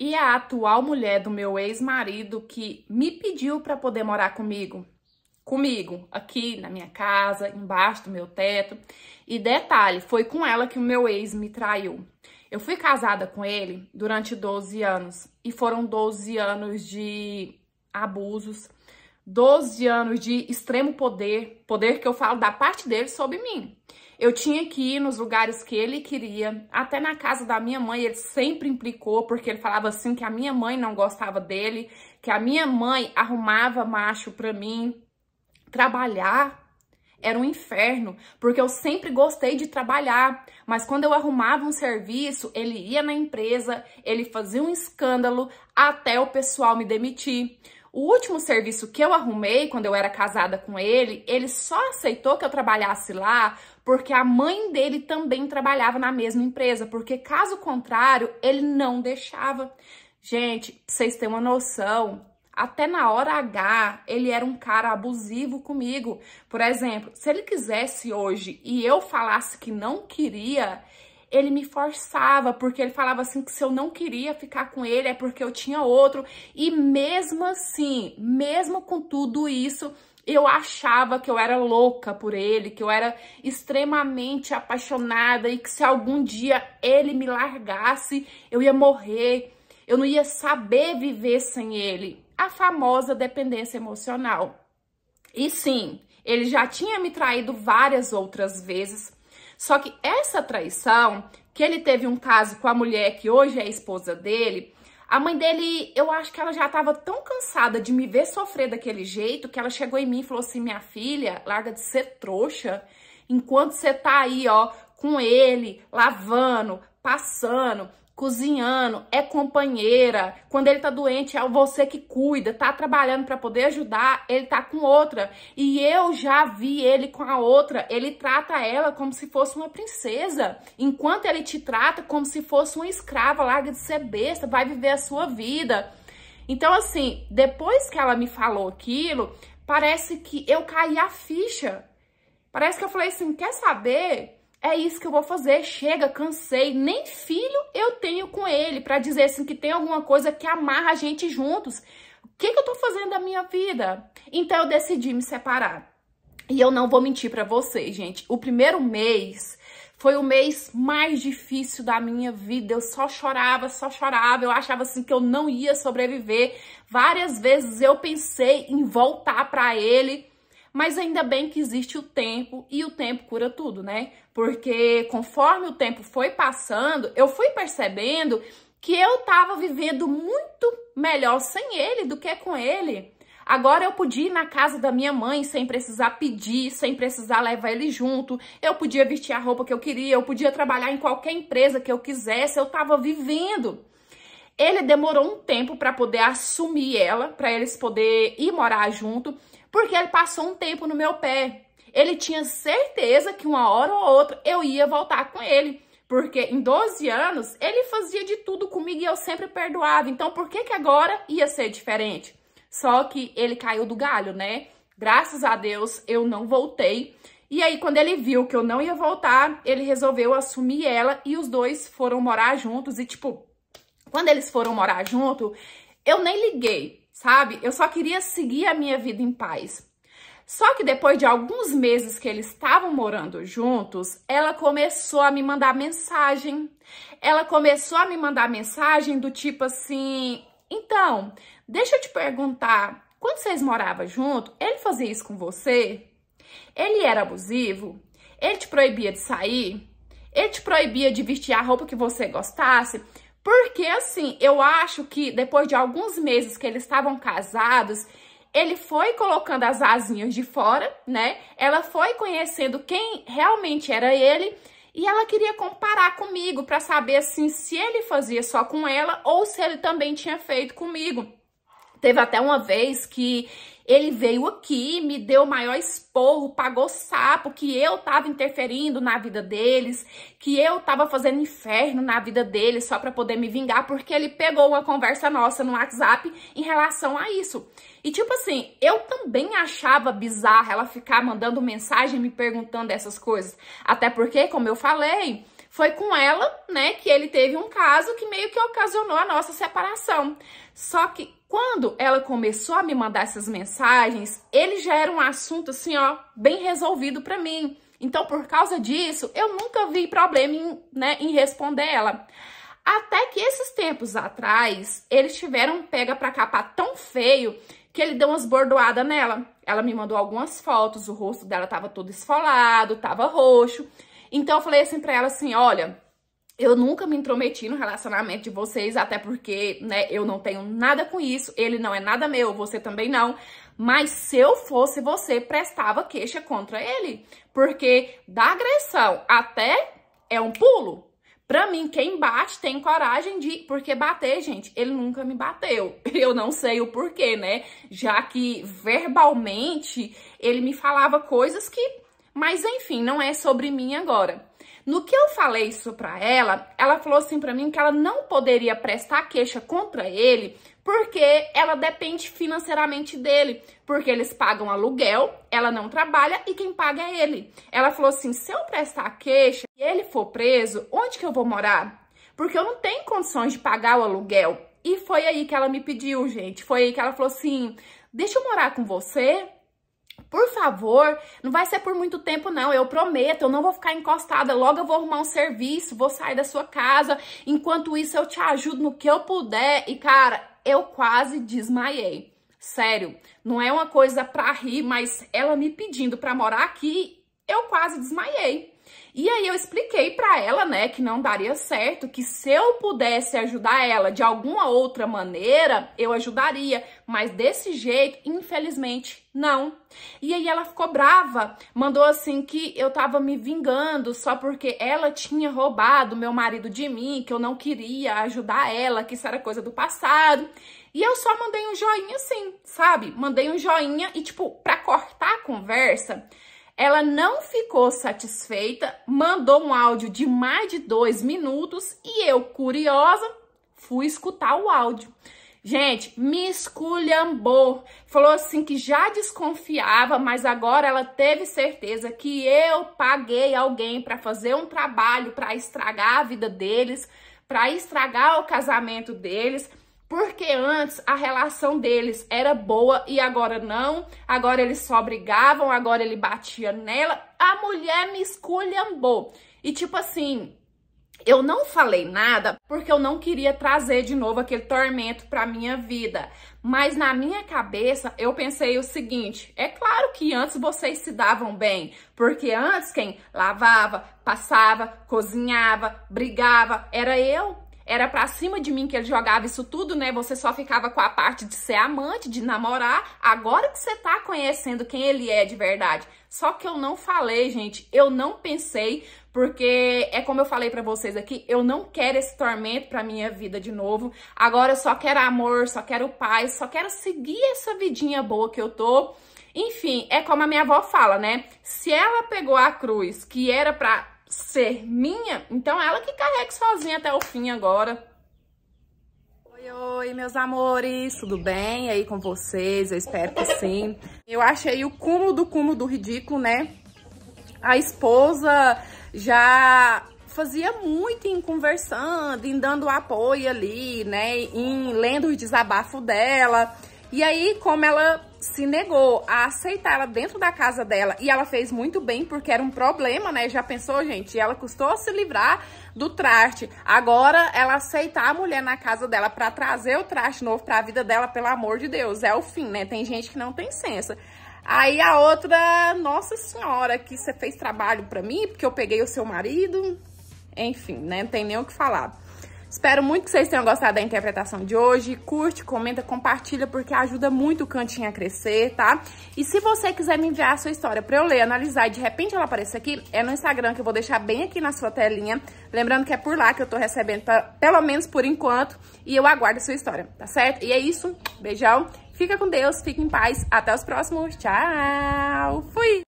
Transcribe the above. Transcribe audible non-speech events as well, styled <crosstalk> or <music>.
e a atual mulher do meu ex-marido que me pediu para poder morar comigo. Comigo, aqui na minha casa, embaixo do meu teto. E detalhe, foi com ela que o meu ex me traiu. Eu fui casada com ele durante 12 anos e foram 12 anos de abusos, 12 anos de extremo poder, poder que eu falo da parte dele sobre mim. Eu tinha que ir nos lugares que ele queria, até na casa da minha mãe, ele sempre implicou, porque ele falava assim que a minha mãe não gostava dele, que a minha mãe arrumava macho pra mim. Trabalhar era um inferno, porque eu sempre gostei de trabalhar, mas quando eu arrumava um serviço, ele ia na empresa, ele fazia um escândalo até o pessoal me demitir. O último serviço que eu arrumei, quando eu era casada com ele, ele só aceitou que eu trabalhasse lá porque a mãe dele também trabalhava na mesma empresa, porque caso contrário, ele não deixava. Gente, pra vocês terem uma noção, até na hora H, ele era um cara abusivo comigo. Por exemplo, se ele quisesse hoje e eu falasse que não queria, ele me forçava, porque ele falava assim que se eu não queria ficar com ele é porque eu tinha outro. E mesmo assim, mesmo com tudo isso, eu achava que eu era louca por ele, que eu era extremamente apaixonada e que se algum dia ele me largasse, eu ia morrer, eu não ia saber viver sem ele. A famosa dependência emocional. E sim, ele já tinha me traído várias outras vezes, só que essa traição, que ele teve um caso com a mulher que hoje é esposa dele, a mãe dele, eu acho que ela já estava tão cansada de me ver sofrer daquele jeito que ela chegou em mim e falou assim: minha filha, larga de ser trouxa. Enquanto você tá aí, ó, com ele, lavando, passando, cozinhando, é companheira. Quando ele tá doente, é você que cuida, tá trabalhando para poder ajudar, ele tá com outra. E eu já vi ele com a outra, ele trata ela como se fosse uma princesa, enquanto ele te trata como se fosse uma escrava, larga de ser besta, vai viver a sua vida. Então, assim, depois que ela me falou aquilo, parece que eu caí a ficha. Parece que eu falei assim, quer saber? é isso que eu vou fazer, chega, cansei, nem filho eu tenho com ele, para dizer assim que tem alguma coisa que amarra a gente juntos. O que, que eu tô fazendo da minha vida? Então eu decidi me separar. E eu não vou mentir para vocês, gente. O primeiro mês foi o mês mais difícil da minha vida. Eu só chorava, só chorava. Eu achava assim que eu não ia sobreviver. Várias vezes eu pensei em voltar para ele, mas ainda bem que existe o tempo e o tempo cura tudo, né? Porque conforme o tempo foi passando, eu fui percebendo que eu estava vivendo muito melhor sem ele do que com ele. Agora eu podia ir na casa da minha mãe sem precisar pedir, sem precisar levar ele junto. Eu podia vestir a roupa que eu queria, eu podia trabalhar em qualquer empresa que eu quisesse, eu estava vivendo. Ele demorou um tempo para poder assumir ela, para eles poder ir morar junto, porque ele passou um tempo no meu pé ele tinha certeza que uma hora ou outra eu ia voltar com ele. Porque em 12 anos ele fazia de tudo comigo e eu sempre perdoava. Então por que que agora ia ser diferente? Só que ele caiu do galho, né? Graças a Deus eu não voltei. E aí quando ele viu que eu não ia voltar, ele resolveu assumir ela e os dois foram morar juntos e tipo, quando eles foram morar junto, eu nem liguei, sabe? Eu só queria seguir a minha vida em paz. Só que depois de alguns meses que eles estavam morando juntos, ela começou a me mandar mensagem. Ela começou a me mandar mensagem do tipo assim: "Então, deixa eu te perguntar, quando vocês moravam junto, ele fazia isso com você? Ele era abusivo? Ele te proibia de sair? Ele te proibia de vestir a roupa que você gostasse?" Porque assim, eu acho que depois de alguns meses que eles estavam casados, ele foi colocando as asinhas de fora, né? Ela foi conhecendo quem realmente era ele e ela queria comparar comigo para saber assim se ele fazia só com ela ou se ele também tinha feito comigo. Teve até uma vez que ele veio aqui, me deu o maior esporro, pagou sapo, que eu tava interferindo na vida deles, que eu tava fazendo inferno na vida deles só pra poder me vingar, porque ele pegou uma conversa nossa no WhatsApp em relação a isso. E tipo assim, eu também achava bizarro ela ficar mandando mensagem me perguntando essas coisas. Até porque, como eu falei, foi com ela, né, que ele teve um caso que meio que ocasionou a nossa separação. Só que quando ela começou a me mandar essas mensagens, ele já era um assunto assim, ó, bem resolvido para mim. Então, por causa disso, eu nunca vi problema em, né, em responder ela. Até que esses tempos atrás, eles tiveram um pega para capa tão feio que ele deu umas bordoadas nela. Ela me mandou algumas fotos, o rosto dela tava todo esfolado, tava roxo. Então eu falei assim pra ela assim, olha, eu nunca me intrometi no relacionamento de vocês, até porque, né, eu não tenho nada com isso, ele não é nada meu, você também não. Mas se eu fosse você, prestava queixa contra ele. Porque da agressão até é um pulo. Pra mim, quem bate tem coragem de. Porque bater, gente, ele nunca me bateu. <laughs> Eu não sei o porquê, né? Já que verbalmente ele me falava coisas que mas enfim, não é sobre mim agora. No que eu falei isso para ela, ela falou assim para mim que ela não poderia prestar queixa contra ele porque ela depende financeiramente dele, porque eles pagam aluguel, ela não trabalha e quem paga é ele. Ela falou assim: se eu prestar queixa e ele for preso, onde que eu vou morar? Porque eu não tenho condições de pagar o aluguel. E foi aí que ela me pediu, gente. Foi aí que ela falou assim: deixa eu morar com você. Por favor, não vai ser por muito tempo não, eu prometo, eu não vou ficar encostada, logo eu vou arrumar um serviço, vou sair da sua casa, enquanto isso eu te ajudo no que eu puder. E cara, eu quase desmaiei. Sério, não é uma coisa pra rir, mas ela me pedindo pra morar aqui eu quase desmaiei. E aí eu expliquei para ela, né, que não daria certo, que se eu pudesse ajudar ela de alguma outra maneira, eu ajudaria, mas desse jeito, infelizmente, não. E aí ela ficou brava, mandou assim que eu tava me vingando só porque ela tinha roubado meu marido de mim, que eu não queria ajudar ela, que isso era coisa do passado. E eu só mandei um joinha assim, sabe? Mandei um joinha e tipo, para cortar a conversa, ela não ficou satisfeita, mandou um áudio de mais de dois minutos e eu, curiosa, fui escutar o áudio. Gente, me esculhambou. Falou assim que já desconfiava, mas agora ela teve certeza que eu paguei alguém para fazer um trabalho para estragar a vida deles, para estragar o casamento deles porque antes a relação deles era boa e agora não, agora eles só brigavam, agora ele batia nela. A mulher me esculhambou. E tipo assim, eu não falei nada porque eu não queria trazer de novo aquele tormento para minha vida. Mas na minha cabeça eu pensei o seguinte: é claro que antes vocês se davam bem, porque antes quem lavava, passava, cozinhava, brigava era eu era pra cima de mim que ele jogava isso tudo, né? Você só ficava com a parte de ser amante, de namorar. Agora que você tá conhecendo quem ele é de verdade. Só que eu não falei, gente. Eu não pensei, porque é como eu falei para vocês aqui, eu não quero esse tormento para minha vida de novo. Agora eu só quero amor, só quero paz, só quero seguir essa vidinha boa que eu tô. Enfim, é como a minha avó fala, né? Se ela pegou a cruz, que era para ser minha, então ela que carregue sozinha até o fim agora. Oi, oi, meus amores, tudo bem aí com vocês? Eu espero que sim. Eu achei o cúmulo do cúmulo do ridículo, né? A esposa já fazia muito em conversando, em dando apoio ali, né? Em lendo o desabafo dela. E aí, como ela se negou a aceitar ela dentro da casa dela, e ela fez muito bem, porque era um problema, né? Já pensou, gente? E ela custou se livrar do traste. Agora, ela aceitar a mulher na casa dela para trazer o traste novo para a vida dela, pelo amor de Deus, é o fim, né? Tem gente que não tem senso. Aí a outra, nossa senhora, que você fez trabalho para mim, porque eu peguei o seu marido. Enfim, né? Não tem nem o que falar. Espero muito que vocês tenham gostado da interpretação de hoje. Curte, comenta, compartilha, porque ajuda muito o cantinho a crescer, tá? E se você quiser me enviar a sua história pra eu ler, analisar e de repente ela aparecer aqui, é no Instagram, que eu vou deixar bem aqui na sua telinha. Lembrando que é por lá que eu tô recebendo, pra, pelo menos por enquanto, e eu aguardo a sua história, tá certo? E é isso, beijão, fica com Deus, fica em paz, até os próximos, tchau, fui!